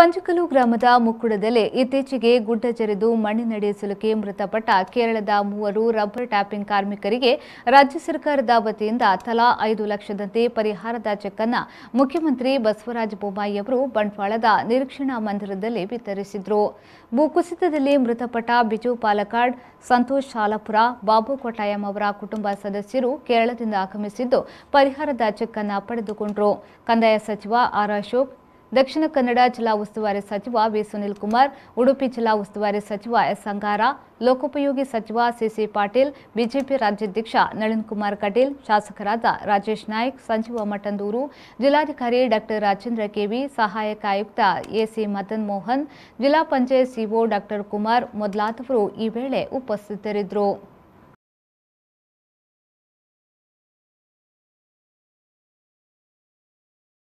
ಪಂಚಕಲು ಗ್ರಾಮದ ಮುಕ್ಕುಡದಲ್ಲಿ ಇತ್ತೀಚೆಗೆ ಗುಡ್ಡ ಜರಿದು ಮಣ್ಣಿನಡಿ ಸಿಲುಕಿ ಮೃತಪಟ್ಟ ಕೇರಳದ ಮೂವರು ರಬ್ಬರ್ ಟ್ಯಾಪಿಂಗ್ ಕಾರ್ಮಿಕರಿಗೆ ರಾಜ್ಯ ಸರ್ಕಾರದ ವತಿಯಿಂದ ತಲಾ ಐದು ಲಕ್ಷದಂತೆ ಪರಿಹಾರದ ಚೆಕ್ ಅನ್ನು ಮುಖ್ಯಮಂತ್ರಿ ಬಸವರಾಜ ಬೊಮ್ಮಾಯಿ ಅವರು ಬಂಟ್ವಾಳದ ನಿರೀಕ್ಷಣಾ ಮಂದಿರದಲ್ಲಿ ವಿತರಿಸಿದರು ಭೂಕುಸಿತದಲ್ಲಿ ಮೃತಪಟ್ಟ ಬಿಜು ಪಾಲಕಾಡ್ ಸಂತೋಷ್ ಶಾಲಾಪುರ ಬಾಬು ಕೊಟ್ಟಾಯಂ ಅವರ ಕುಟುಂಬ ಸದಸ್ಯರು ಕೇರಳದಿಂದ ಆಗಮಿಸಿದ್ದು ಪರಿಹಾರದ ಚೆಕ್ ಅನ್ನು ಪಡೆದುಕೊಂಡರು ಕಂದಾಯ ಸಚಿವ ಆರ್ ಅಶೋಕ್ ದಕ್ಷಿಣ ಕನ್ನಡ ಜಿಲ್ಲಾ ಉಸ್ತುವಾರಿ ಸಚಿವ ವಿ ಸುನಿಲ್ ಕುಮಾರ್ ಉಡುಪಿ ಜಿಲ್ಲಾ ಉಸ್ತುವಾರಿ ಸಚಿವ ಎಸ್ ಅಂಗಾರ ಲೋಕೋಪಯೋಗಿ ಸಚಿವ ಸಿಸಿ ಪಾಟೀಲ್ ಬಿಜೆಪಿ ರಾಜ್ಯಾಧ್ಯಕ್ಷ ನಳಿನ್ ಕುಮಾರ್ ಕಟೀಲ್ ಶಾಸಕರಾದ ರಾಜೇಶ್ ನಾಯ್ಕ್ ಸಂಜೀವ ಮಠಂದೂರು ಜಿಲ್ಲಾಧಿಕಾರಿ ಡಾಕ್ಟರ್ ರಾಜೇಂದ್ರ ಕೆವಿ ಸಹಾಯಕ ಆಯುಕ್ತ ಎಸಿ ಮದನ್ ಮೋಹನ್ ಜಿಲ್ಲಾ ಪಂಚಾಯತ್ ಸಿಒ ಡಾಕ್ಟರ್ ಕುಮಾರ್ ಮೊದಲಾದವರು ಈ ವೇಳೆ ಉಪಸ್ಥಿತರಿದ್ದರು